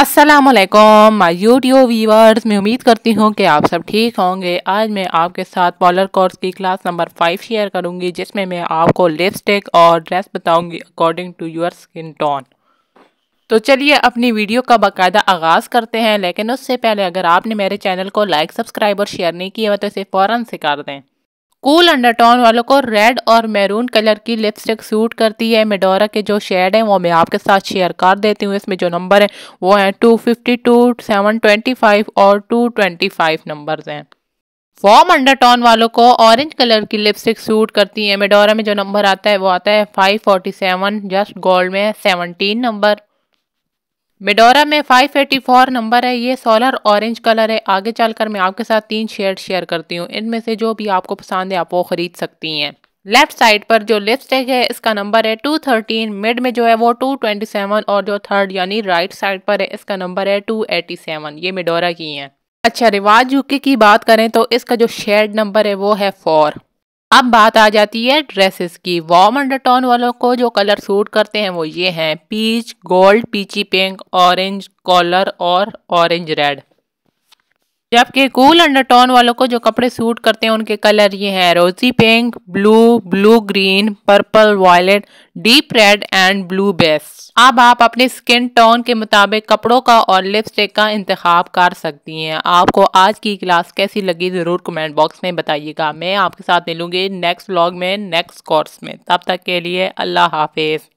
Aslam my YouTube viewers मैं उम्मीद करती हूँ कि आप सब ठीक होंगे आज मैं आपके साथ पॉलर कोर्स की क्लास नंबर फाइव शेयर करूँगी जिसमें मैं आपको लिपस्टिक और ड्रेस बताऊँगी according to your skin tone तो चलिए अपनी वीडियो का बाकायदा आगाज़ करते हैं लेकिन उससे पहले अगर आपने मेरे चैनल को लाइक सब्सक्राइब और शेयर नहीं किया तो इसे फ़ौर से कर दें कूल अंडरटोन वालों को रेड और मैरून कलर की लिपस्टिक सूट करती है मेडोरा के जो शेड हैं वो मैं आपके साथ शेयर कर देती हूँ इसमें जो नंबर हैं वो हैं two fifty two seven twenty five और टू ट्वेंटी फाइव नंबर्स हैं फॉर्म अंडरटोन वालों को ऑरेंज कलर की लिपस्टिक सूट करती है मेडोरा में जो नंबर आता है वो आता है five forty seven just gold में सेवनटीन नंबर मेडोरा में 584 नंबर है ये सोलर ऑरेंज कलर है आगे चलकर मैं आपके साथ तीन शेड शेयर करती हूँ इनमें से जो भी आपको पसंद है आप वो ख़रीद सकती हैं लेफ्ट साइड पर जो लिपस्टिक है इसका नंबर है 213 मिड में जो है वो 227 और जो थर्ड यानी राइट साइड पर है इसका नंबर है 287 ये मेडोरा की हैं अच्छा रिवाज यूके की बात करें तो इसका जो शेड नंबर है वो है फोर अब बात आ जाती है ड्रेसेस की वार्म अंडरटोन वालों को जो कलर सूट करते हैं वो ये हैं peach gold peachy pink orange colour और ऑरेंज रेड जबकि कूल अंडरटोन वालों को जो कपड़े सूट करते हैं उनके कलर ये हैं rosy pink blue blue green purple violet deep red and blue best अब आप अपने स्किन टोन के मुताबिक कपड़ों का और लिपस्टिक का इंतखब कर सकती हैं आपको आज की क्लास कैसी लगी ज़रूर कमेंट बॉक्स में बताइएगा मैं आपके साथ मिलूंगी नेक्स्ट ब्लॉग में नेक्स्ट कोर्स में तब तक के लिए अल्लाह हाफिज़